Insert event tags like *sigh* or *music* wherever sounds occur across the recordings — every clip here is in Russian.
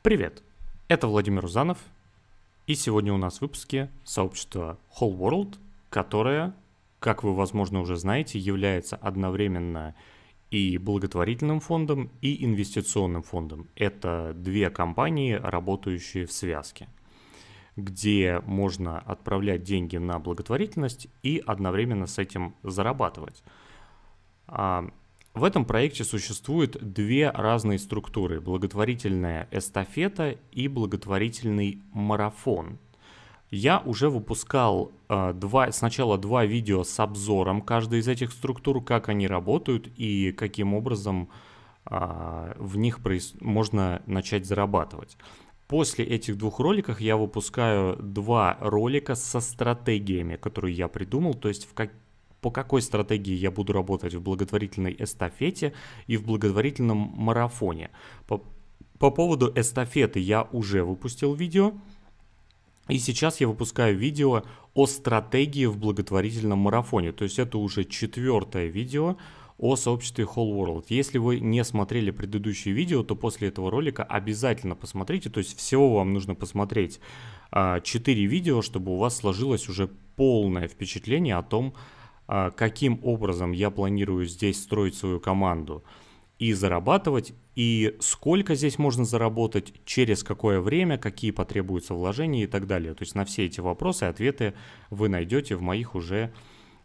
Привет, это Владимир Узанов, и сегодня у нас в выпуске сообщество Whole World, которое, как вы, возможно, уже знаете, является одновременно и благотворительным фондом, и инвестиционным фондом. Это две компании, работающие в связке где можно отправлять деньги на благотворительность и одновременно с этим зарабатывать. А, в этом проекте существует две разные структуры – благотворительная эстафета и благотворительный марафон. Я уже выпускал э, два, сначала два видео с обзором каждой из этих структур, как они работают и каким образом э, в них проис... можно начать зарабатывать. После этих двух роликов я выпускаю два ролика со стратегиями, которые я придумал, то есть в, как, по какой стратегии я буду работать в благотворительной эстафете и в благотворительном марафоне. По, по поводу эстафеты я уже выпустил видео. И сейчас я выпускаю видео о стратегии в благотворительном марафоне. То есть это уже четвертое видео о сообществе Whole World. Если вы не смотрели предыдущие видео, то после этого ролика обязательно посмотрите. То есть всего вам нужно посмотреть а, 4 видео, чтобы у вас сложилось уже полное впечатление о том, а, каким образом я планирую здесь строить свою команду и зарабатывать, и сколько здесь можно заработать, через какое время, какие потребуются вложения и так далее. То есть на все эти вопросы ответы вы найдете в моих уже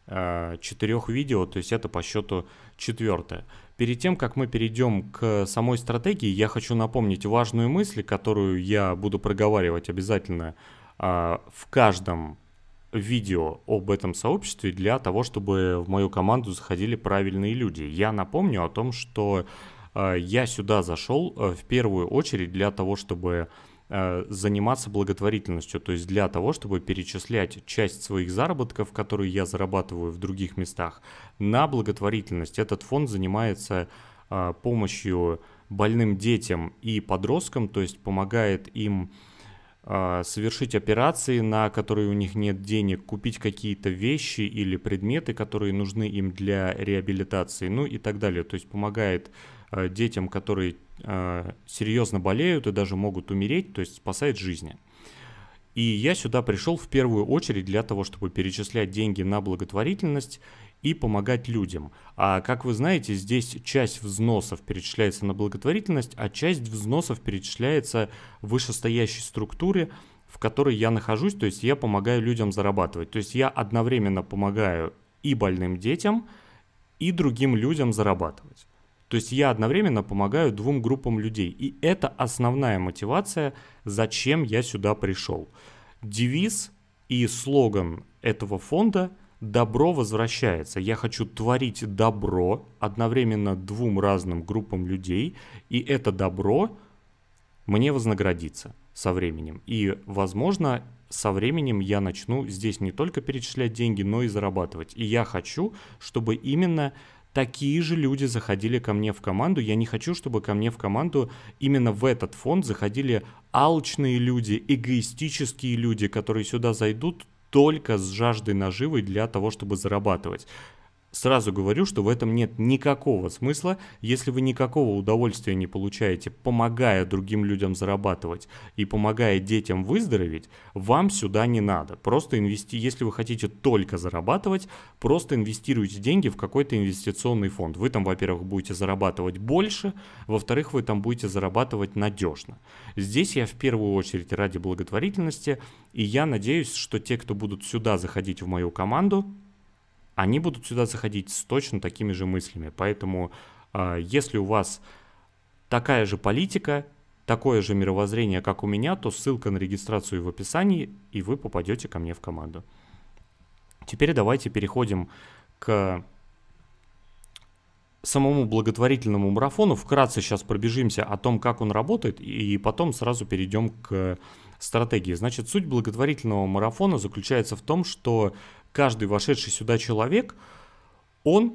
а, четырех видео, то есть это по счету четвертое. Перед тем, как мы перейдем к самой стратегии, я хочу напомнить важную мысль, которую я буду проговаривать обязательно а, в каждом видео об этом сообществе для того, чтобы в мою команду заходили правильные люди. Я напомню о том, что э, я сюда зашел э, в первую очередь для того, чтобы э, заниматься благотворительностью, то есть для того, чтобы перечислять часть своих заработков, которые я зарабатываю в других местах, на благотворительность. Этот фонд занимается помощью больным детям и подросткам, то есть помогает им а, совершить операции, на которые у них нет денег, купить какие-то вещи или предметы, которые нужны им для реабилитации, ну и так далее. То есть помогает а, детям, которые а, серьезно болеют и даже могут умереть, то есть спасает жизни. И я сюда пришел в первую очередь для того, чтобы перечислять деньги на благотворительность и помогать людям. А как вы знаете, здесь часть взносов перечисляется на благотворительность, а часть взносов перечисляется вышестоящей структуре, в которой я нахожусь, то есть я помогаю людям зарабатывать. То есть я одновременно помогаю и больным детям, и другим людям зарабатывать. То есть я одновременно помогаю двум группам людей. И это основная мотивация, зачем я сюда пришел. Девиз и слоган этого фонда – добро возвращается. Я хочу творить добро одновременно двум разным группам людей, и это добро мне вознаградится со временем. И, возможно, со временем я начну здесь не только перечислять деньги, но и зарабатывать. И я хочу, чтобы именно такие же люди заходили ко мне в команду. Я не хочу, чтобы ко мне в команду именно в этот фонд заходили алчные люди, эгоистические люди, которые сюда зайдут только с жаждой наживы для того, чтобы зарабатывать. Сразу говорю, что в этом нет никакого смысла, если вы никакого удовольствия не получаете, помогая другим людям зарабатывать и помогая детям выздороветь, вам сюда не надо. Просто инвести, если вы хотите только зарабатывать, просто инвестируйте деньги в какой-то инвестиционный фонд. Вы там, во-первых, будете зарабатывать больше, во-вторых, вы там будете зарабатывать надежно. Здесь я в первую очередь ради благотворительности, и я надеюсь, что те, кто будут сюда заходить в мою команду, они будут сюда заходить с точно такими же мыслями. Поэтому а, если у вас такая же политика, такое же мировоззрение, как у меня, то ссылка на регистрацию в описании, и вы попадете ко мне в команду. Теперь давайте переходим к самому благотворительному марафону. Вкратце сейчас пробежимся о том, как он работает, и потом сразу перейдем к стратегии. Значит, суть благотворительного марафона заключается в том, что каждый вошедший сюда человек, он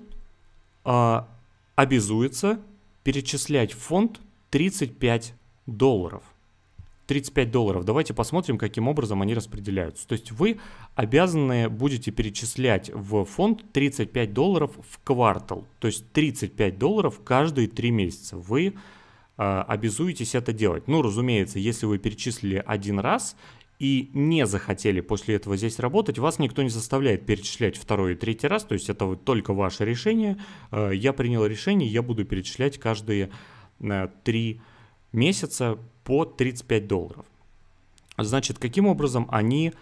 а, обязуется перечислять в фонд 35 долларов. 35 долларов. Давайте посмотрим, каким образом они распределяются. То есть вы обязаны будете перечислять в фонд 35 долларов в квартал. То есть 35 долларов каждые 3 месяца. Вы э, обязуетесь это делать. Ну, разумеется, если вы перечислили один раз, и не захотели после этого здесь работать, вас никто не заставляет перечислять второй и третий раз, то есть это вот только ваше решение. Э, я принял решение, я буду перечислять каждые э, три месяца по 35 долларов. Значит, каким образом они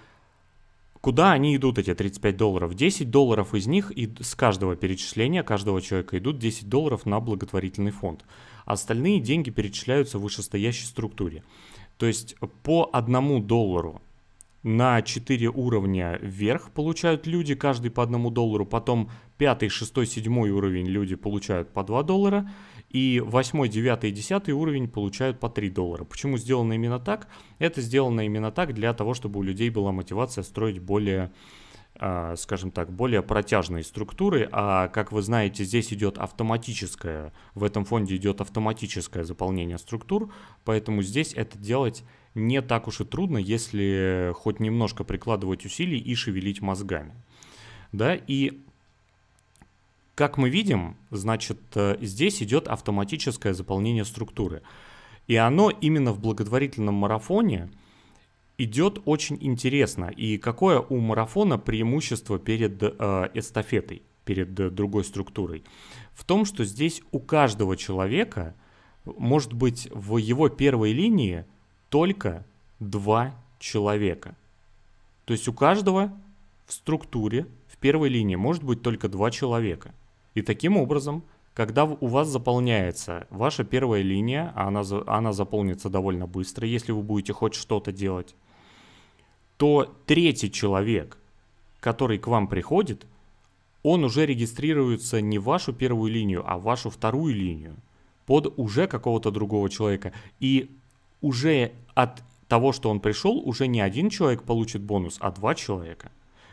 Куда они идут, эти 35 долларов? 10 долларов из них и с каждого перечисления каждого человека идут 10 долларов на благотворительный фонд. Остальные деньги перечисляются в вышестоящей структуре. То есть по одному доллару на 4 уровня вверх получают люди, каждый по одному доллару, потом 5, 6, 7 уровень люди получают по 2 доллара, и 8, 9 и 10 уровень получают по 3 доллара. Почему сделано именно так? Это сделано именно так для того, чтобы у людей была мотивация строить более а, скажем так, более протяжные структуры, а как вы знаете, здесь идет автоматическое, в этом фонде идет автоматическое заполнение структур, поэтому здесь это делать не так уж и трудно, если хоть немножко прикладывать усилий и шевелить мозгами. Да, и как мы видим, значит, э, здесь идет автоматическое заполнение структуры. И оно именно в благотворительном марафоне – идет очень интересно. И какое у марафона преимущество перед э, эстафетой, перед э, другой структурой? В том, что здесь у каждого человека может быть в его первой линии только два человека. То есть у каждого в структуре, в первой линии может быть только два человека. И таким образом, когда у вас заполняется ваша первая линия, а она, она заполнится довольно быстро, если вы будете хоть что-то делать, то третий человек, который к вам приходит, он уже регистрируется не в вашу первую линию, а в вашу вторую линию под уже какого-то другого человека. И уже от того, что он пришел, уже не один человек получит бонус, а два человека.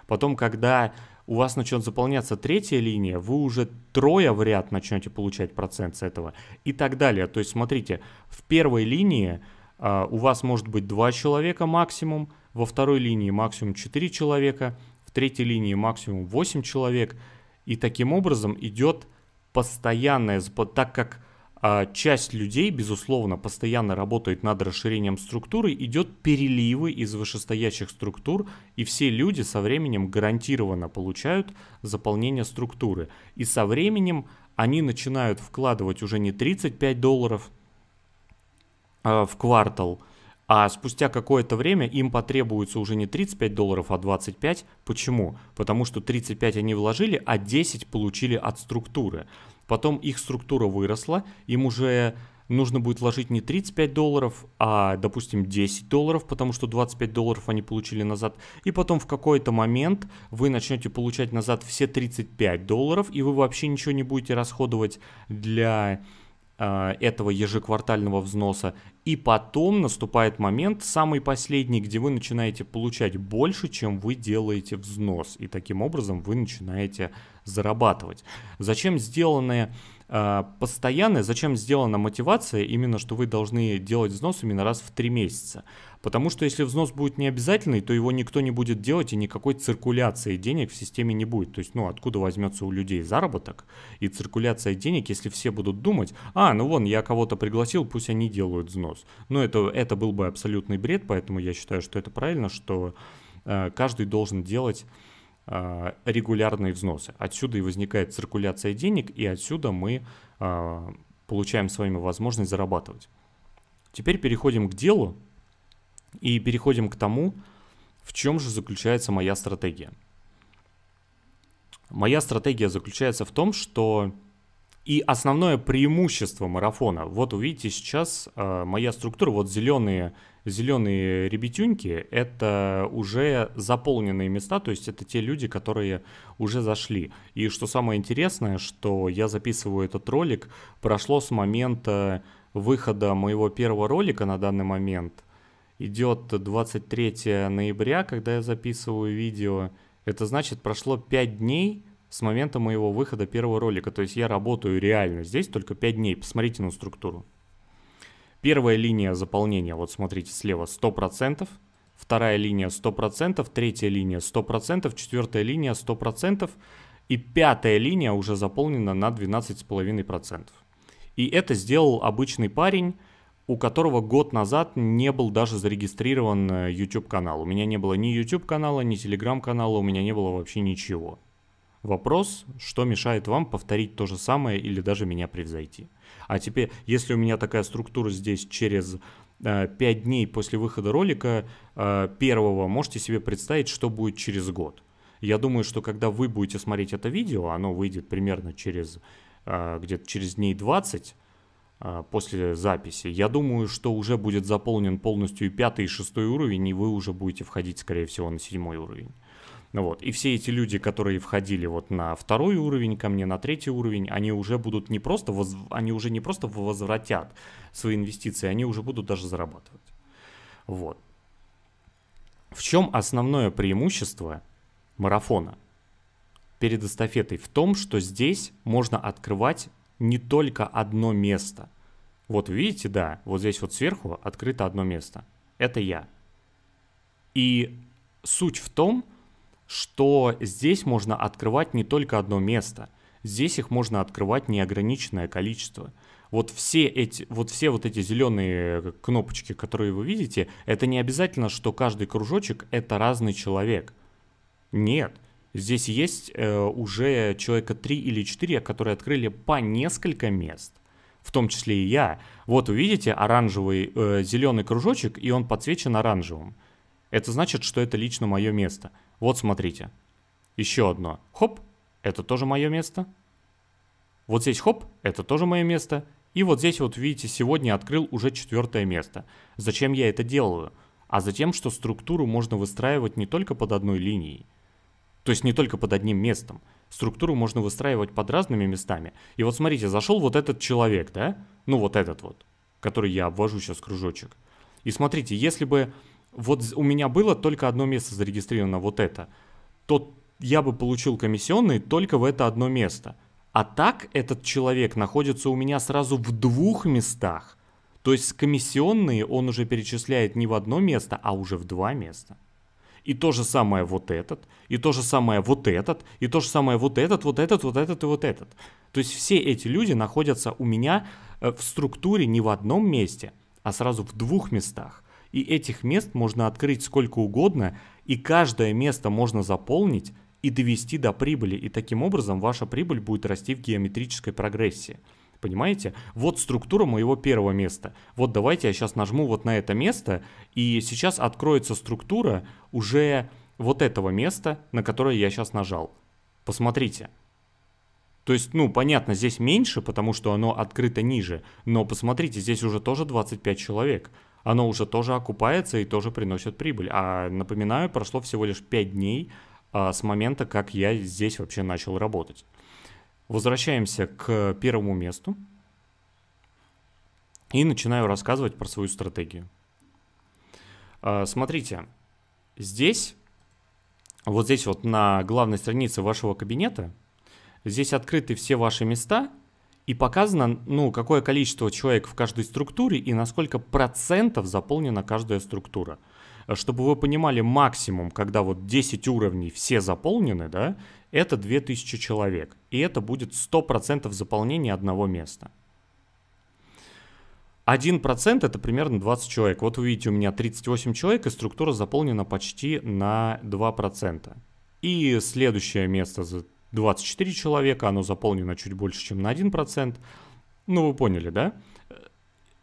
Потом, когда у вас начнет заполняться третья линия, вы уже трое в ряд начнете получать процент с этого и так далее. То есть, смотрите, в первой линии э, у вас может быть два человека максимум, во второй линии максимум 4 человека, в третьей линии максимум 8 человек. И таким образом идет постоянное, так как а, часть людей, безусловно, постоянно работает над расширением структуры, идет переливы из вышестоящих структур, и все люди со временем гарантированно получают заполнение структуры. И со временем они начинают вкладывать уже не 35 долларов э, в квартал – а спустя какое-то время им потребуется уже не 35 долларов, а 25. Почему? Потому что 35 они вложили, а 10 получили от структуры. Потом их структура выросла, им уже нужно будет вложить не 35 долларов, а, допустим, 10 долларов, потому что 25 долларов они получили назад. И потом в какой-то момент вы начнете получать назад все 35 долларов, и вы вообще ничего не будете расходовать для Э, этого ежеквартального взноса. И потом наступает момент, самый последний, где вы начинаете получать больше, чем вы делаете взнос. И таким образом вы начинаете зарабатывать. Зачем сделаны а, постоянная, зачем сделана мотивация, именно что вы должны делать взнос именно раз в 3 месяца. Потому что если взнос будет необязательный, то его никто не будет делать и никакой циркуляции денег в системе не будет. То есть, ну, откуда возьмется у людей заработок и циркуляция денег, если все будут думать, а, ну вон, я кого-то пригласил, пусть они делают взнос. Но ну, это, это был бы абсолютный бред, поэтому я считаю, что это правильно, что э, каждый должен делать а, регулярные взносы. Отсюда и возникает циркуляция денег, и отсюда мы а, получаем с вами возможность зарабатывать. Теперь переходим к делу и переходим к тому, в чем же заключается моя стратегия. Моя стратегия заключается в том, что и основное преимущество марафона, вот увидите сейчас э, моя структура, вот зеленые зеленые ребятюньки — это уже заполненные места, то есть это те люди, которые уже зашли. И что самое интересное, что я записываю этот ролик, прошло с момента выхода моего первого ролика на данный момент. Идет 23 ноября, когда я записываю видео. Это значит, прошло 5 дней с момента моего выхода первого ролика. То есть я работаю реально здесь только 5 дней. Посмотрите на структуру. Первая линия заполнения, вот смотрите, слева 100%, вторая линия 100%, третья линия 100%, четвертая линия 100%, и пятая линия уже заполнена на 12,5%. И это сделал обычный парень, у которого год назад не был даже зарегистрирован э, YouTube-канал. У меня не было ни YouTube-канала, ни Telegram-канала, у меня не было вообще ничего. Вопрос, что мешает вам повторить то же самое или даже меня превзойти. А теперь, если у меня такая структура здесь через 5 э, дней после выхода ролика э, первого, можете себе представить, что будет через год. Я думаю, что когда вы будете смотреть это видео, оно выйдет примерно через э, где-то через дней 20 после записи. Я думаю, что уже будет заполнен полностью и пятый, и шестой уровень, и вы уже будете входить, скорее всего, на седьмой уровень. Вот. И все эти люди, которые входили вот на второй уровень, ко мне на третий уровень, они уже будут не просто, воз... они уже не просто возвратят свои инвестиции, они уже будут даже зарабатывать. Вот. В чем основное преимущество марафона перед эстафетой? В том, что здесь можно открывать не только одно место. Вот видите, да, вот здесь вот сверху открыто одно место. Это я. И суть в том, что здесь можно открывать не только одно место, здесь их можно открывать неограниченное количество. Вот все эти, вот все вот эти зеленые э, кнопочки, которые вы видите, это не обязательно, что каждый кружочек это разный человек. Нет, здесь есть э, уже человека 3 или 4, которые открыли по несколько мест в том числе и я. Вот увидите оранжевый, э, зеленый кружочек, и он подсвечен оранжевым это значит, что это лично мое место. Вот смотрите. Еще одно. Хоп, это тоже мое место. Вот здесь хоп, это тоже мое место. И вот здесь вот видите, сегодня открыл уже четвертое место. Зачем я это делаю? А затем, что структуру можно выстраивать не только под одной линией. То есть не только под одним местом. Структуру можно выстраивать под разными местами. И вот смотрите, зашел вот этот человек, да? Ну вот этот вот, который я обвожу сейчас кружочек. И смотрите, если бы вот у меня было только одно место зарегистрировано, вот это, то я бы получил комиссионный только в это одно место. А так этот человек находится у меня сразу в двух местах. То есть комиссионные он уже перечисляет не в одно место, а уже в два места. И то же самое вот этот, и то же самое вот этот, и то же самое вот этот, вот этот, вот этот и вот этот. То есть все эти люди находятся у меня э, в структуре не в одном месте, а сразу в двух местах. И этих мест можно открыть сколько угодно, и каждое место можно заполнить и довести до прибыли. И таким образом ваша прибыль будет расти в геометрической прогрессии. Понимаете? Вот структура моего первого места. Вот давайте я сейчас нажму вот на это место, и сейчас откроется структура уже вот этого места, на которое я сейчас нажал. Посмотрите. То есть, ну, понятно, здесь меньше, потому что оно открыто ниже, но посмотрите, здесь уже тоже 25 человек оно уже тоже окупается и тоже приносит прибыль. А напоминаю, прошло всего лишь 5 дней а, с момента, как я здесь вообще начал работать. Возвращаемся к первому месту и начинаю рассказывать про свою стратегию. А, смотрите, здесь, вот здесь вот на главной странице вашего кабинета, здесь открыты все ваши места – и показано, ну, какое количество человек в каждой структуре и на сколько процентов заполнена каждая структура. Э, чтобы вы понимали, максимум, когда вот 10 уровней все заполнены, да, это 2000 человек. И это будет 100% заполнения одного места. 1% это примерно 20 человек. Вот вы видите, у меня 38 человек, и структура заполнена почти на 2%. И следующее место 24 человека, оно заполнено чуть больше, чем на 1%. Ну, вы поняли, да?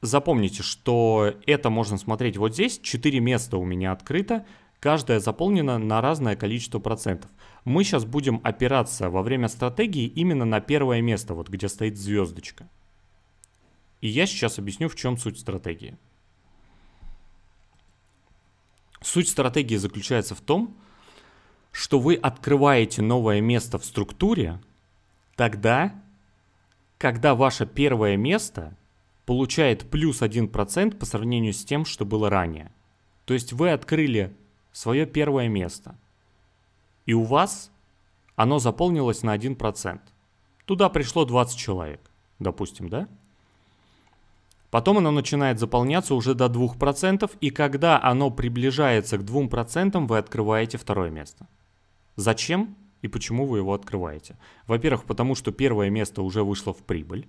Запомните, что это можно смотреть вот здесь. 4 места у меня открыто. Каждая заполнена на разное количество процентов. Мы сейчас будем опираться во время стратегии именно на первое место, вот где стоит звездочка. И я сейчас объясню, в чем суть стратегии. Суть стратегии заключается в том, что что вы открываете новое место в структуре тогда, когда ваше первое место получает плюс 1% по сравнению с тем, что было ранее. То есть вы открыли свое первое место, и у вас оно заполнилось на 1%. Туда пришло 20 человек, допустим, да? Потом оно начинает заполняться уже до 2%, и когда оно приближается к 2%, вы открываете второе место. Зачем и почему вы его открываете? Во-первых, потому что первое место уже вышло в прибыль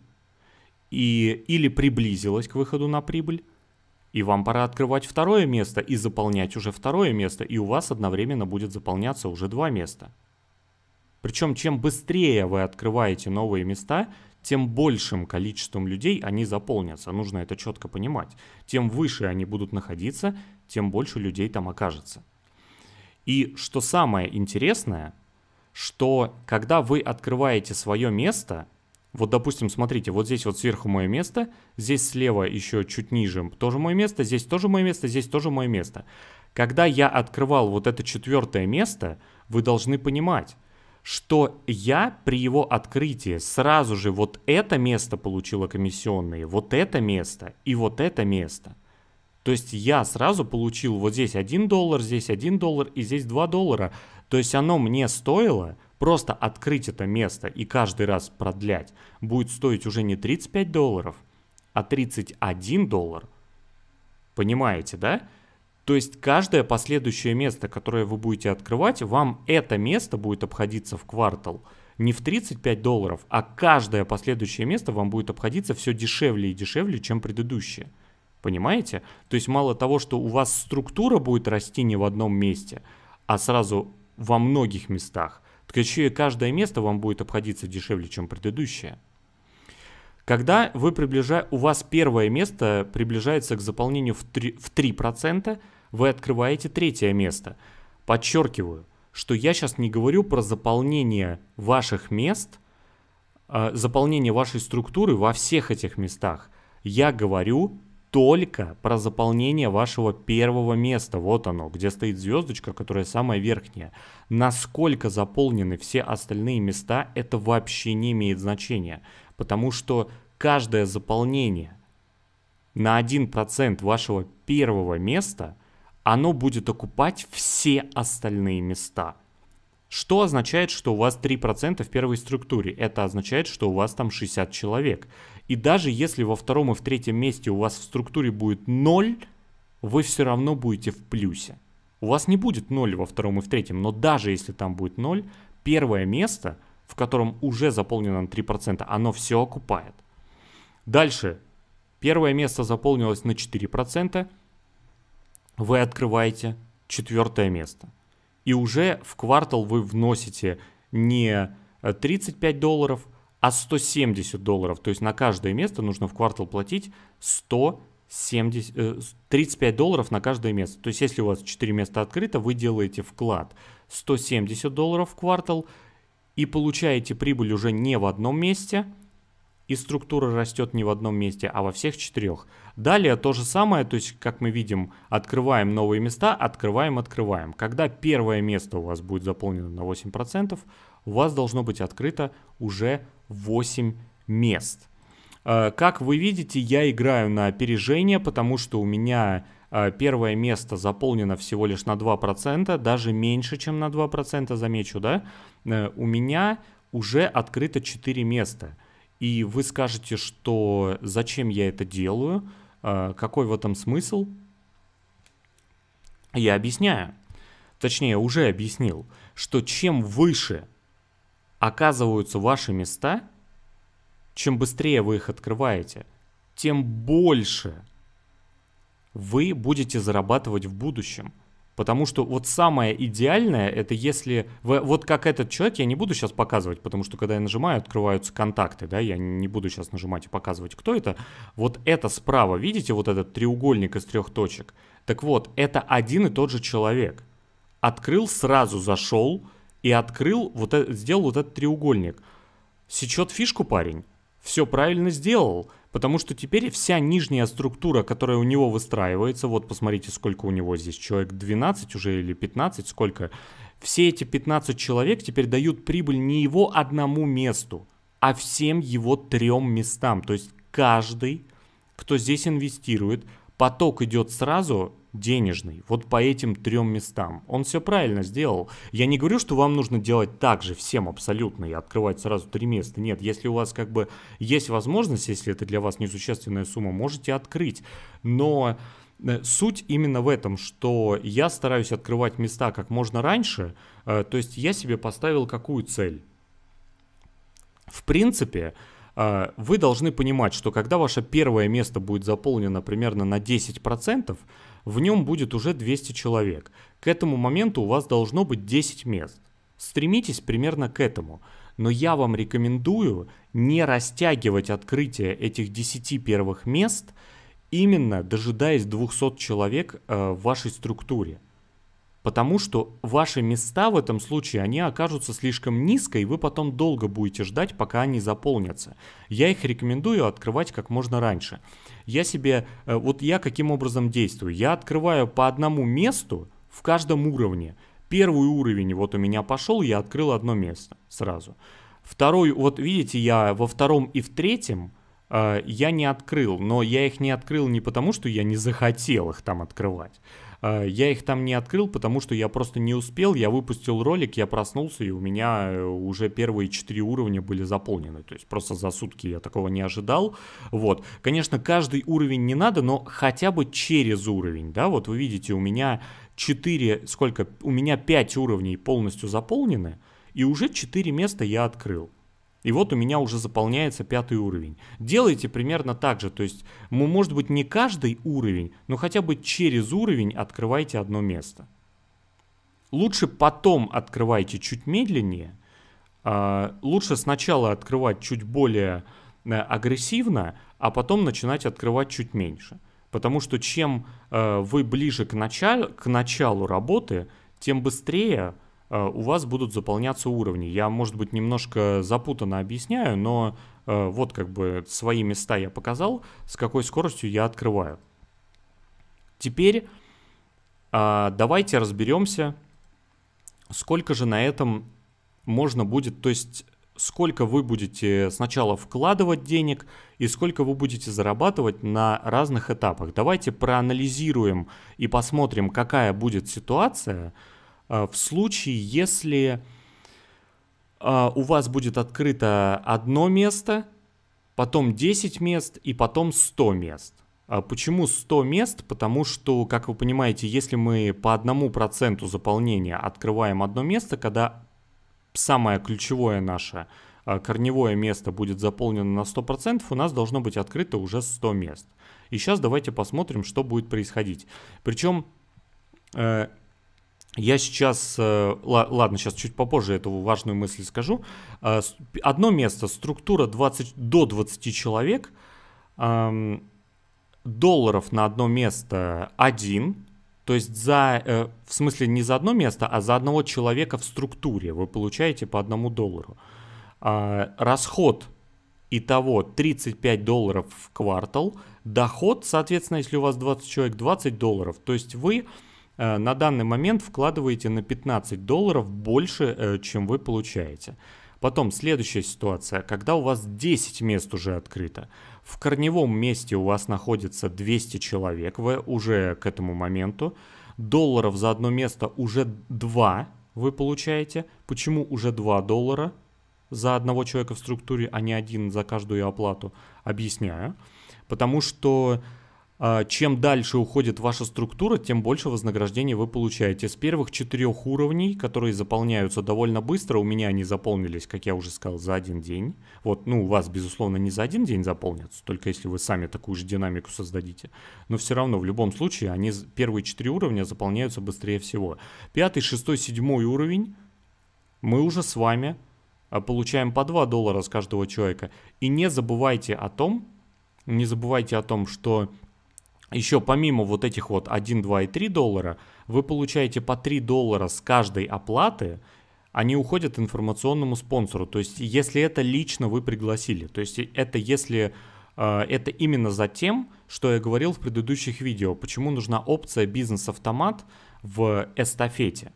и, или приблизилось к выходу на прибыль, и вам пора открывать второе место и заполнять уже второе место, и у вас одновременно будет заполняться уже два места. Причем чем быстрее вы открываете новые места, тем большим количеством людей они заполнятся. Нужно это четко понимать. Тем выше они будут находиться, тем больше людей там окажется. И что самое интересное, что когда вы открываете свое место, вот, допустим, смотрите, вот здесь вот сверху мое место, здесь слева еще чуть ниже тоже мое место, здесь тоже мое место, здесь тоже мое место. Когда я открывал вот это четвертое место, вы должны понимать, что я при его открытии сразу же вот это место получила комиссионные, вот это место и вот это место. То есть я сразу получил вот здесь 1 доллар, здесь 1 доллар и здесь 2 доллара. То есть оно мне стоило просто открыть это место и каждый раз продлять. Будет стоить уже не 35 долларов, а 31 доллар. Понимаете, да? То есть каждое последующее место, которое вы будете открывать, вам это место будет обходиться в квартал не в 35 долларов, а каждое последующее место вам будет обходиться все дешевле и дешевле, чем предыдущее. Понимаете? То есть мало того, что у вас структура будет расти не в одном месте, а сразу во многих местах, так еще и каждое место вам будет обходиться дешевле, чем предыдущее. Когда вы приближа... у вас первое место приближается к заполнению в 3%, в 3%, вы открываете третье место. Подчеркиваю, что я сейчас не говорю про заполнение ваших мест, э, заполнение вашей структуры во всех этих местах. Я говорю только про заполнение вашего первого места. Вот оно, где стоит звездочка, которая самая верхняя. Насколько заполнены все остальные места, это вообще не имеет значения. Потому что каждое заполнение на 1% вашего первого места, оно будет окупать все остальные места. Что означает, что у вас 3% в первой структуре? Это означает, что у вас там 60 человек. И даже если во втором и в третьем месте у вас в структуре будет 0, вы все равно будете в плюсе. У вас не будет 0 во втором и в третьем, но даже если там будет 0, первое место, в котором уже заполнено на 3%, оно все окупает. Дальше. Первое место заполнилось на 4%. Вы открываете четвертое место. И уже в квартал вы вносите не 35 долларов, а 170 долларов. То есть на каждое место нужно в квартал платить 170, 35 э, долларов на каждое место. То есть если у вас 4 места открыто, вы делаете вклад 170 долларов в квартал и получаете прибыль уже не в одном месте, и структура растет не в одном месте, а во всех четырех. Далее то же самое, то есть, как мы видим, открываем новые места, открываем, открываем. Когда первое место у вас будет заполнено на 8%, у вас должно быть открыто уже 8 мест. Э, как вы видите, я играю на опережение, потому что у меня э, первое место заполнено всего лишь на 2%, даже меньше, чем на 2%, замечу, да? Э, у меня уже открыто 4 места. И вы скажете, что зачем я это делаю, какой в этом смысл? Я объясняю. Точнее, уже объяснил, что чем выше оказываются ваши места, чем быстрее вы их открываете, тем больше вы будете зарабатывать в будущем. Потому что вот самое идеальное, это если... Вы, вот как этот человек, я не буду сейчас показывать, потому что когда я нажимаю, открываются контакты, да, я не буду сейчас нажимать и показывать, кто это. Вот это справа, видите, вот этот треугольник из трех точек? Так вот, это один и тот же человек. Открыл, сразу зашел, и открыл, вот это, сделал вот этот треугольник. Сечет фишку парень, все правильно сделал, потому что теперь вся нижняя структура, которая у него выстраивается, вот посмотрите, сколько у него здесь, человек 12 уже или 15, сколько, все эти 15 человек теперь дают прибыль не его одному месту, а всем его трем местам. То есть каждый, кто здесь инвестирует, поток идет сразу денежный. Вот по этим трем местам. Он все правильно сделал. Я не говорю, что вам нужно делать так же всем абсолютно и открывать сразу три места. Нет, если у вас как бы есть возможность, если это для вас несущественная сумма, можете открыть. Но э, суть именно в этом, что я стараюсь открывать места как можно раньше. Э, то есть я себе поставил какую цель? В принципе, э, вы должны понимать, что когда ваше первое место будет заполнено примерно на 10%, в нем будет уже 200 человек. К этому моменту у вас должно быть 10 мест. Стремитесь примерно к этому. Но я вам рекомендую не растягивать открытие этих 10 первых мест, именно дожидаясь 200 человек э, в вашей структуре. Потому что ваши места в этом случае, они окажутся слишком низко, и вы потом долго будете ждать, пока они заполнятся. Я их рекомендую открывать как можно раньше. Я себе, э, вот я каким образом действую? Я открываю по одному месту в каждом уровне. Первый уровень вот у меня пошел, я открыл одно место сразу. Второй, вот видите, я во втором и в третьем э, я не открыл, но я их не открыл не потому, что я не захотел их там открывать, Э, я их там не открыл, потому что я просто не успел. Я выпустил ролик, я проснулся, и у меня э, уже первые четыре уровня были заполнены. То есть просто за сутки я такого не ожидал. Вот. Конечно, каждый уровень не надо, но хотя бы через уровень, да, вот вы видите, у меня 4, сколько, у меня 5 уровней полностью заполнены, и уже 4 места я открыл. И вот у меня уже заполняется пятый уровень. Делайте примерно так же, то есть, может быть, не каждый уровень, но хотя бы через уровень открывайте одно место. Лучше потом открывайте чуть медленнее, а, лучше сначала открывать чуть более э, агрессивно, а потом начинать открывать чуть меньше. Потому что чем э, вы ближе к, началь... к началу работы, тем быстрее Э, у вас будут заполняться уровни. Я, может быть, немножко запутанно объясняю, но э, вот как бы свои места я показал, с какой скоростью я открываю. Теперь э, давайте разберемся, сколько же на этом можно будет, то есть сколько вы будете сначала вкладывать денег и сколько вы будете зарабатывать на разных этапах. Давайте проанализируем и посмотрим, какая будет ситуация – а, в случае, если а, у вас будет открыто одно место, потом 10 мест и потом 100 мест. А почему 100 мест? Потому что, как вы понимаете, если мы по одному проценту заполнения открываем одно место, когда самое ключевое наше корневое место будет заполнено на 100%, у нас должно быть открыто уже 100 мест. И сейчас давайте посмотрим, что будет происходить. Причем э, я сейчас, э, ладно, сейчас чуть попозже эту важную мысль скажу. Э, одно место, структура 20, до 20 человек, долларов на одно место один, то есть за, э, в смысле не за одно место, а за одного человека в структуре вы получаете по одному доллару. А, расход Итого 35 долларов в квартал. Доход, соответственно, если у вас 20 человек, 20 долларов. То есть вы Э, на данный момент вкладываете на 15 долларов больше, э, чем вы получаете. Потом следующая ситуация, когда у вас 10 мест уже открыто. В корневом месте у вас находится 200 человек, вы уже к этому моменту. Долларов за одно место уже 2 вы получаете. Почему уже 2 доллара за одного человека в структуре, а не один за каждую оплату? Объясняю. Потому что а, чем дальше уходит ваша структура, тем больше вознаграждений вы получаете. С первых четырех уровней, которые заполняются довольно быстро, у меня они заполнились, как я уже сказал, за один день. Вот, ну, у вас, безусловно, не за один день заполнятся, только если вы сами такую же динамику создадите. Но все равно, в любом случае, они первые четыре уровня заполняются быстрее всего. Пятый, шестой, седьмой уровень мы уже с вами а, получаем по 2 доллара с каждого человека. И не забывайте о том, не забывайте о том, что еще помимо вот этих вот 1, 2 и 3 доллара, вы получаете по 3 доллара с каждой оплаты, они уходят информационному спонсору. То есть, если это лично вы пригласили, то есть это если э, это именно за тем, что я говорил в предыдущих видео, почему нужна опция бизнес-автомат в эстафете,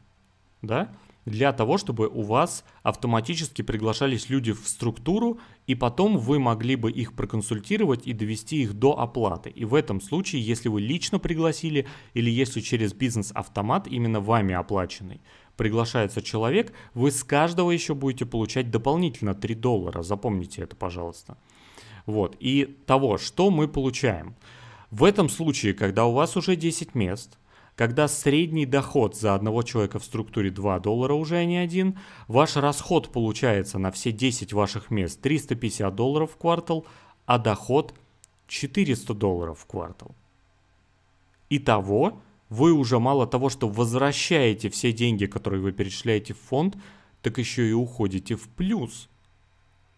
да? для того, чтобы у вас автоматически приглашались люди в структуру, и потом вы могли бы их проконсультировать и довести их до оплаты. И в этом случае, если вы лично пригласили или если через бизнес-автомат именно вами оплаченный, приглашается человек, вы с каждого еще будете получать дополнительно 3 доллара. Запомните это, пожалуйста. Вот. И того, что мы получаем. В этом случае, когда у вас уже 10 мест – когда средний доход за одного человека в структуре 2 доллара уже, а не один, ваш расход получается на все 10 ваших мест 350 долларов в квартал, а доход 400 долларов в квартал. Итого, вы уже мало того, что возвращаете все деньги, которые вы перечисляете в фонд, так еще и уходите в плюс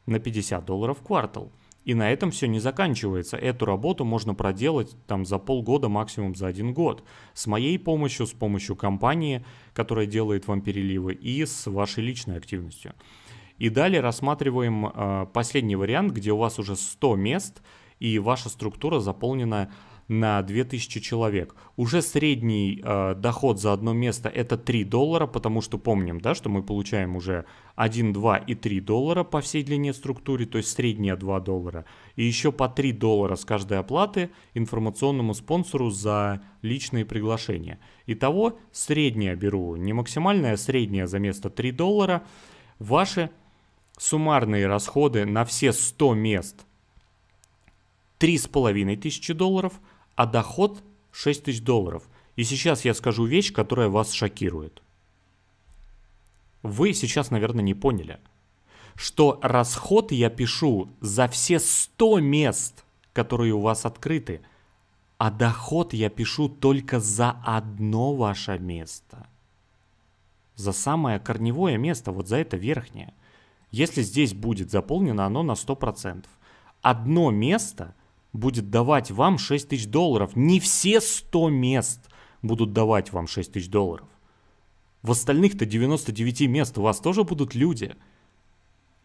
на 50 долларов в квартал – и на этом все не заканчивается. Эту работу можно проделать там за полгода, максимум за один год. С моей помощью, с помощью компании, которая делает вам переливы, и с вашей личной активностью. И далее рассматриваем э, последний вариант, где у вас уже 100 мест, и ваша структура заполнена на 2000 человек. Уже средний э, доход за одно место это 3 доллара, потому что помним, да, что мы получаем уже 1, 2 и 3 доллара по всей длине структуры, то есть средняя 2 доллара. И еще по 3 доллара с каждой оплаты информационному спонсору за личные приглашения. Итого средняя беру, не максимальная, а средняя за место 3 доллара. Ваши суммарные расходы на все 100 мест 3,5 тысячи долларов – а доход 6 тысяч долларов. И сейчас я скажу вещь, которая вас шокирует. Вы сейчас, наверное, не поняли, что расход я пишу за все 100 мест, которые у вас открыты, а доход я пишу только за одно ваше место. За самое корневое место, вот за это верхнее. Если здесь будет заполнено оно на 100%. Одно место – будет давать вам 6 тысяч долларов. Не все 100 мест будут давать вам 6 тысяч долларов. В остальных-то 99 мест у вас тоже будут люди.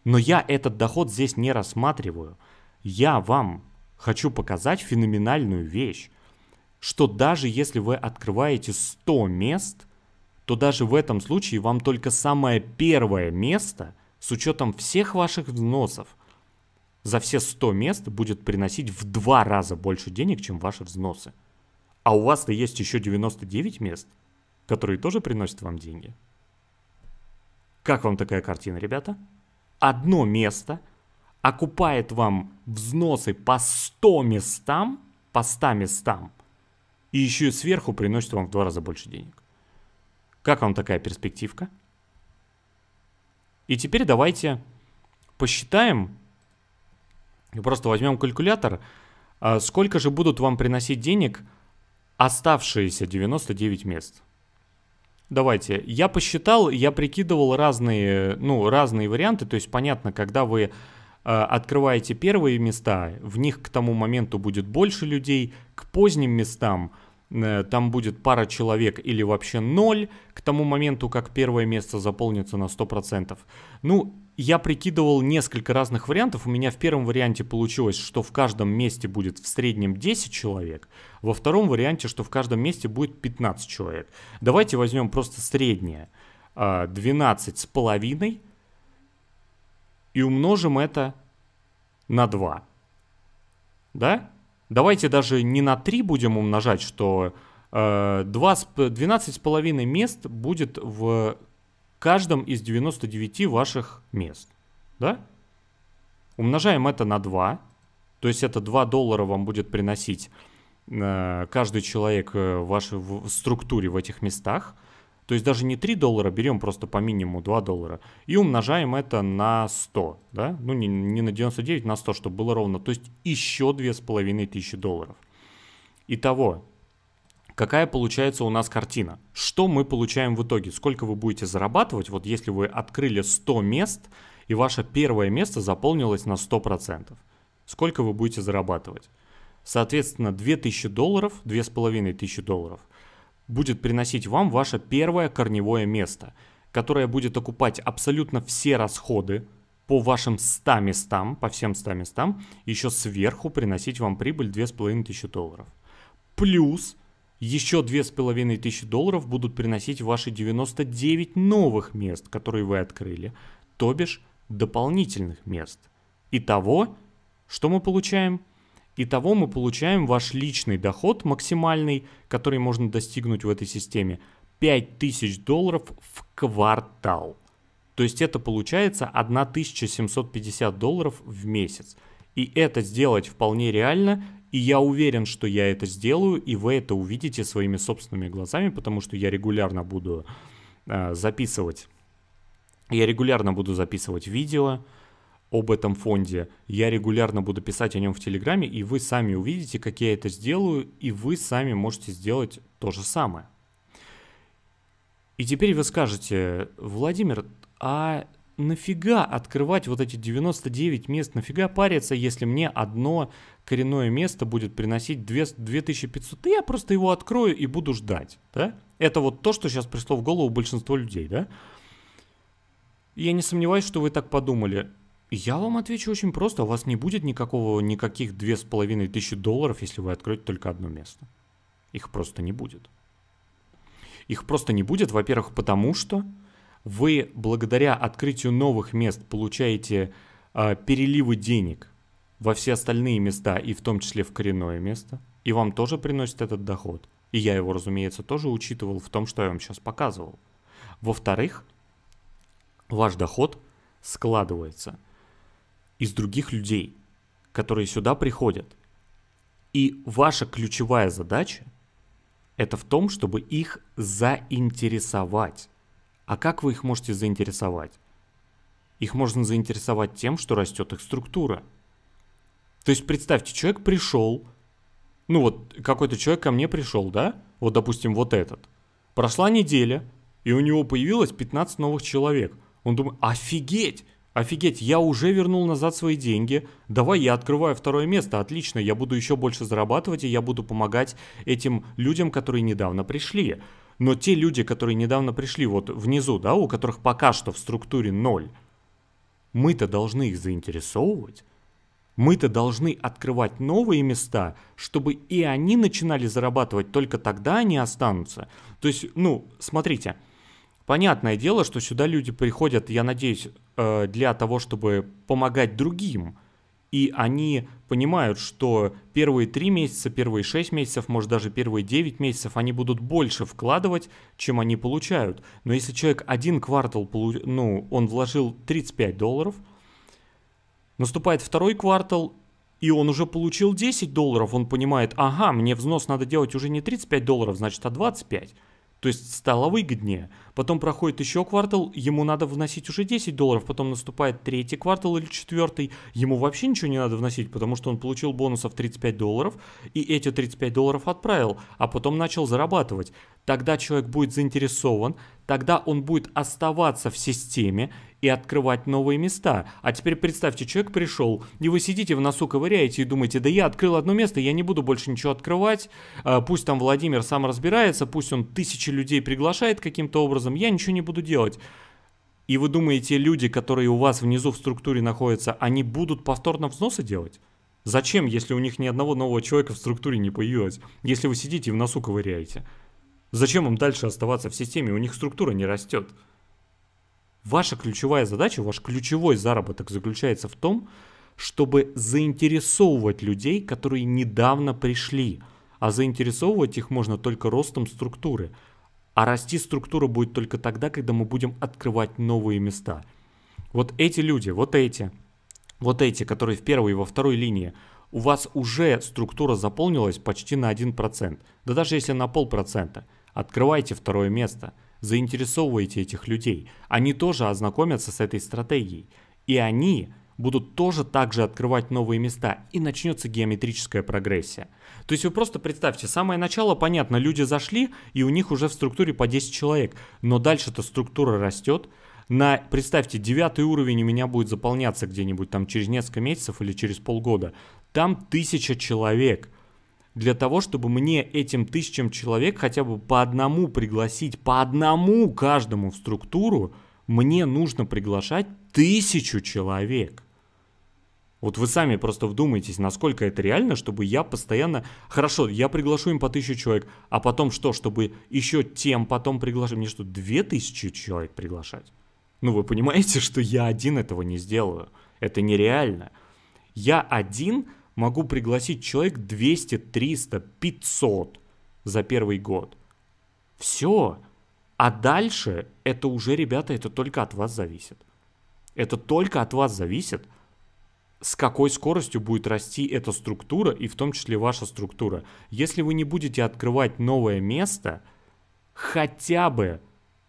Но я этот доход здесь не рассматриваю. Я вам хочу показать феноменальную вещь, что даже если вы открываете 100 мест, то даже в этом случае вам только самое первое место с учетом всех ваших взносов – за все 100 мест будет приносить в два раза больше денег, чем ваши взносы. А у вас-то есть еще 99 мест, которые тоже приносят вам деньги. Как вам такая картина, ребята? Одно место окупает вам взносы по 100 местам, по 100 местам, и еще и сверху приносит вам в два раза больше денег. Как вам такая перспективка? И теперь давайте посчитаем, и Просто возьмем калькулятор. А сколько же будут вам приносить денег оставшиеся 99 мест? Давайте. Я посчитал, я прикидывал разные, ну, разные варианты. То есть, понятно, когда вы э, открываете первые места, в них к тому моменту будет больше людей, к поздним местам – Э, там будет пара человек или вообще ноль к тому моменту, как первое место заполнится на 100%. Ну, я прикидывал несколько разных вариантов. У меня в первом варианте получилось, что в каждом месте будет в среднем 10 человек. Во втором варианте, что в каждом месте будет 15 человек. Давайте возьмем просто среднее. 12 э, с половиной. И умножим это на 2. Да? Давайте даже не на 3 будем умножать, что 12,5 э, мест будет в каждом из 99 ваших мест. Да? Умножаем это на 2. То есть это 2 доллара вам будет приносить э, каждый человек э, в вашей в структуре в этих местах. То есть даже не 3 доллара, берем просто по минимуму 2 доллара и умножаем это на 100, да? Ну, не, не на 99, на 100, чтобы было ровно. То есть еще 2500 долларов. Итого, какая получается у нас картина? Что мы получаем в итоге? Сколько вы будете зарабатывать, вот если вы открыли 100 мест, и ваше первое место заполнилось на 100%? Сколько вы будете зарабатывать? Соответственно, 2000 долларов, 2500 долларов – будет приносить вам ваше первое корневое место, которое будет окупать абсолютно все расходы по вашим 100 местам, по всем 100 местам, еще сверху приносить вам прибыль 2500 долларов. Плюс еще 2500 долларов будут приносить ваши 99 новых мест, которые вы открыли, то бишь дополнительных мест. Итого, что мы получаем – Итого мы получаем ваш личный доход максимальный, который можно достигнуть в этой системе, 5000 долларов в квартал. То есть это получается 1750 долларов в месяц. И это сделать вполне реально, и я уверен, что я это сделаю, и вы это увидите своими собственными глазами, потому что я регулярно буду э, записывать. Я регулярно буду записывать видео, об этом фонде. Я регулярно буду писать о нем в Телеграме, и вы сами увидите, как я это сделаю, и вы сами можете сделать то же самое. И теперь вы скажете, Владимир, а нафига открывать вот эти 99 мест, нафига париться, если мне одно коренное место будет приносить 2500, я просто его открою и буду ждать, да? Это вот то, что сейчас пришло в голову большинство людей, да? Я не сомневаюсь, что вы так подумали. Я вам отвечу очень просто. У вас не будет никакого, никаких две с половиной тысячи долларов, если вы откроете только одно место. Их просто не будет. Их просто не будет, во-первых, потому что вы благодаря открытию новых мест получаете э, переливы денег во все остальные места, и в том числе в коренное место, и вам тоже приносит этот доход. И я его, разумеется, тоже учитывал в том, что я вам сейчас показывал. Во-вторых, ваш доход складывается – из других людей, которые сюда приходят. И ваша ключевая задача – это в том, чтобы их заинтересовать. А как вы их можете заинтересовать? Их можно заинтересовать тем, что растет их структура. То есть представьте, человек пришел, ну вот какой-то человек ко мне пришел, да? Вот, допустим, вот этот. Прошла неделя, и у него появилось 15 новых человек. Он думает, офигеть, Офигеть, я уже вернул назад свои деньги. Давай я открываю второе место. Отлично, я буду еще больше зарабатывать, и я буду помогать этим людям, которые недавно пришли. Но те люди, которые недавно пришли вот внизу, да, у которых пока что в структуре ноль, мы-то должны их заинтересовывать. Мы-то должны открывать новые места, чтобы и они начинали зарабатывать, только тогда они останутся. То есть, ну, смотрите, понятное дело, что сюда люди приходят, я надеюсь, Э, для того, чтобы помогать другим. И они понимают, что первые три месяца, первые шесть месяцев, может даже первые девять месяцев они будут больше вкладывать, чем они получают. Но если человек один квартал, ну, он вложил 35 долларов, наступает второй квартал, и он уже получил 10 долларов, он понимает, ага, мне взнос надо делать уже не 35 долларов, значит, а 25. То есть стало выгоднее. Потом проходит еще квартал, ему надо вносить уже 10 долларов, потом наступает третий квартал или четвертый, ему вообще ничего не надо вносить, потому что он получил бонусов 35 долларов и эти 35 долларов отправил, а потом начал зарабатывать. Тогда человек будет заинтересован, тогда он будет оставаться в системе, и открывать новые места. А теперь представьте, человек пришел, и вы сидите в носу ковыряете и думаете, да я открыл одно место, я не буду больше ничего открывать, а, пусть там Владимир сам разбирается, пусть он тысячи людей приглашает каким-то образом, я ничего не буду делать. И вы думаете, люди, которые у вас внизу в структуре находятся, они будут повторно взносы делать? Зачем, если у них ни одного нового человека в структуре не появилось, если вы сидите и в носу ковыряете? Зачем им дальше оставаться в системе? У них структура не растет. Ваша ключевая задача, ваш ключевой заработок заключается в том, чтобы заинтересовывать людей, которые недавно пришли. А заинтересовывать их можно только ростом структуры. А расти структура будет только тогда, когда мы будем открывать новые места. Вот эти люди, вот эти, вот эти, которые в первой и во второй линии, у вас уже структура заполнилась почти на 1%. Да даже если на полпроцента. Открывайте второе место – заинтересовываете этих людей. Они тоже ознакомятся с этой стратегией. И они будут тоже также открывать новые места, и начнется геометрическая прогрессия. То есть вы просто представьте, самое начало, понятно, люди зашли, и у них уже в структуре по 10 человек, но дальше-то структура растет, на, представьте, девятый уровень у меня будет заполняться где-нибудь там через несколько месяцев или через полгода. Там тысяча человек – для того, чтобы мне этим тысячам человек хотя бы по одному пригласить, по одному каждому в структуру, мне нужно приглашать тысячу человек. Вот вы сами просто вдумайтесь, насколько это реально, чтобы я постоянно... Хорошо, я приглашу им по тысячу человек, а потом что, чтобы еще тем потом приглашать? Мне что, две тысячи человек приглашать? Ну вы понимаете, *laughs* что я один этого не сделаю. Это нереально. Я один могу пригласить человек 200, 300, 500 за первый год. Все. А дальше это уже, ребята, это только от вас зависит. Это только от вас зависит, с какой скоростью будет расти эта структура и в том числе ваша структура. Если вы не будете открывать новое место, хотя бы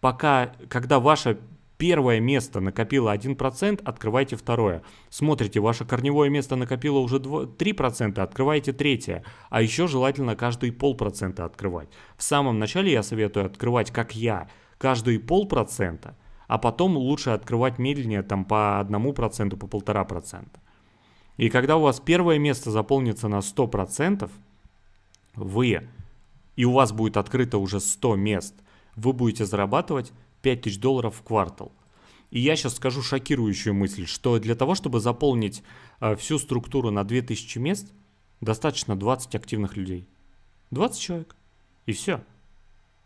пока, когда ваша Первое место накопило 1%, открывайте второе. Смотрите, ваше корневое место накопило уже 3%, открывайте третье. А еще желательно каждые полпроцента открывать. В самом начале я советую открывать, как я, каждые полпроцента, а потом лучше открывать медленнее, там по 1%, по 1,5%. И когда у вас первое место заполнится на 100%, вы, и у вас будет открыто уже 100 мест, вы будете зарабатывать 5000 долларов в квартал. И я сейчас скажу шокирующую мысль, что для того, чтобы заполнить э, всю структуру на 2000 мест, достаточно 20 активных людей. 20 человек. И все.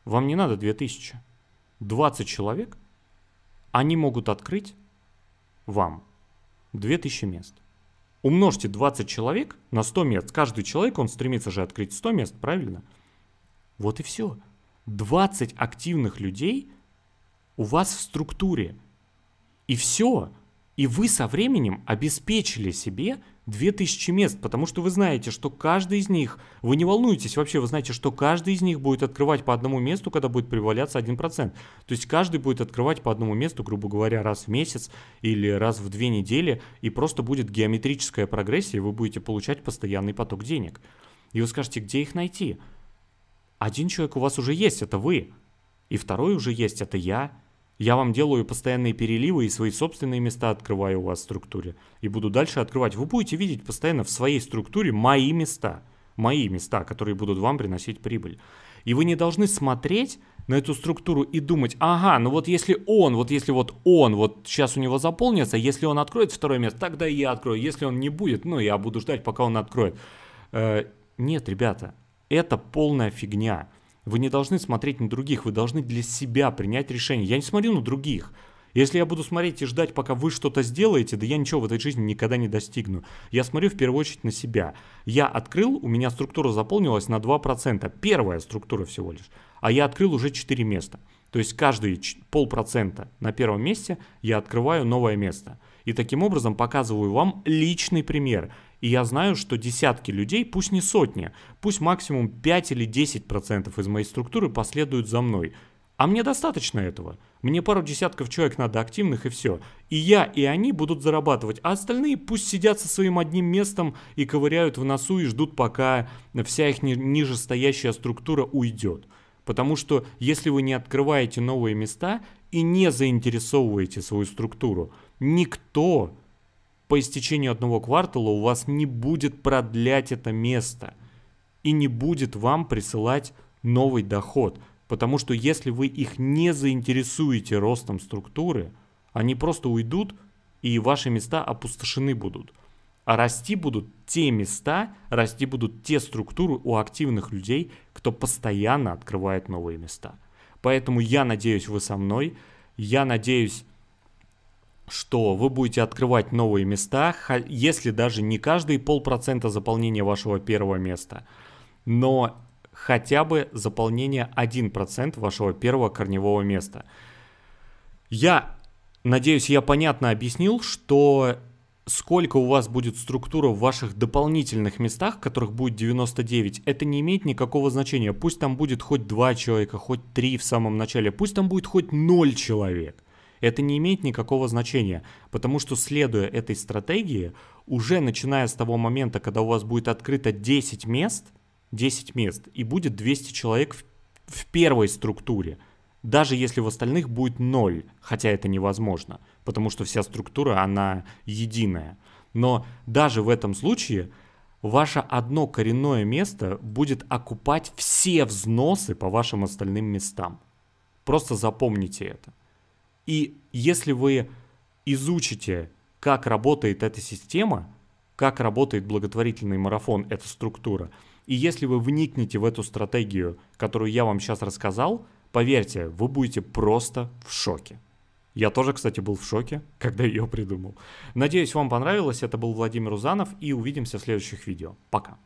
Вам не надо 2000. 20 человек, они могут открыть вам 2000 мест. Умножьте 20 человек на 100 мест. Каждый человек, он стремится же открыть 100 мест, правильно? Вот и все. 20 активных людей у вас в структуре. И все. И вы со временем обеспечили себе 2000 мест, потому что вы знаете, что каждый из них, вы не волнуетесь вообще, вы знаете, что каждый из них будет открывать по одному месту, когда будет преваляться 1%. То есть каждый будет открывать по одному месту, грубо говоря, раз в месяц или раз в две недели, и просто будет геометрическая прогрессия, и вы будете получать постоянный поток денег. И вы скажете, где их найти? Один человек у вас уже есть, это вы. И второй уже есть, это я. Я вам делаю постоянные переливы и свои собственные места открываю у вас в структуре. И буду дальше открывать. Вы будете видеть постоянно в своей структуре мои места. Мои места, которые будут вам приносить прибыль. И вы не должны смотреть на эту структуру и думать, ага, ну вот если он, вот если вот он, вот сейчас у него заполнится, если он откроет второе место, тогда и я открою. Если он не будет, ну я буду ждать, пока он откроет. Э, нет, ребята, это полная фигня. Вы не должны смотреть на других, вы должны для себя принять решение. Я не смотрю на других. Если я буду смотреть и ждать, пока вы что-то сделаете, да я ничего в этой жизни никогда не достигну. Я смотрю в первую очередь на себя. Я открыл, у меня структура заполнилась на 2%. Первая структура всего лишь. А я открыл уже 4 места. То есть каждые полпроцента на первом месте я открываю новое место. И таким образом показываю вам личный пример. И я знаю, что десятки людей, пусть не сотни, пусть максимум 5 или 10% из моей структуры последуют за мной. А мне достаточно этого. Мне пару десятков человек надо активных и все. И я, и они будут зарабатывать, а остальные пусть сидят со своим одним местом и ковыряют в носу и ждут, пока вся их ни нижестоящая структура уйдет. Потому что если вы не открываете новые места и не заинтересовываете свою структуру, никто по истечению одного квартала у вас не будет продлять это место и не будет вам присылать новый доход. Потому что если вы их не заинтересуете ростом структуры, они просто уйдут и ваши места опустошены будут. А расти будут те места, расти будут те структуры у активных людей, кто постоянно открывает новые места. Поэтому я надеюсь, вы со мной. Я надеюсь, что вы будете открывать новые места, если даже не каждые полпроцента заполнения вашего первого места, но хотя бы заполнение 1% вашего первого корневого места. Я надеюсь, я понятно объяснил, что сколько у вас будет структура в ваших дополнительных местах, которых будет 99, это не имеет никакого значения. Пусть там будет хоть 2 человека, хоть 3 в самом начале, пусть там будет хоть 0 человек это не имеет никакого значения, потому что следуя этой стратегии, уже начиная с того момента, когда у вас будет открыто 10 мест, 10 мест, и будет 200 человек в, в первой структуре, даже если в остальных будет 0, хотя это невозможно, потому что вся структура, она единая. Но даже в этом случае ваше одно коренное место будет окупать все взносы по вашим остальным местам. Просто запомните это. И если вы изучите, как работает эта система, как работает благотворительный марафон, эта структура, и если вы вникнете в эту стратегию, которую я вам сейчас рассказал, поверьте, вы будете просто в шоке. Я тоже, кстати, был в шоке, когда ее придумал. Надеюсь, вам понравилось. Это был Владимир Узанов, и увидимся в следующих видео. Пока.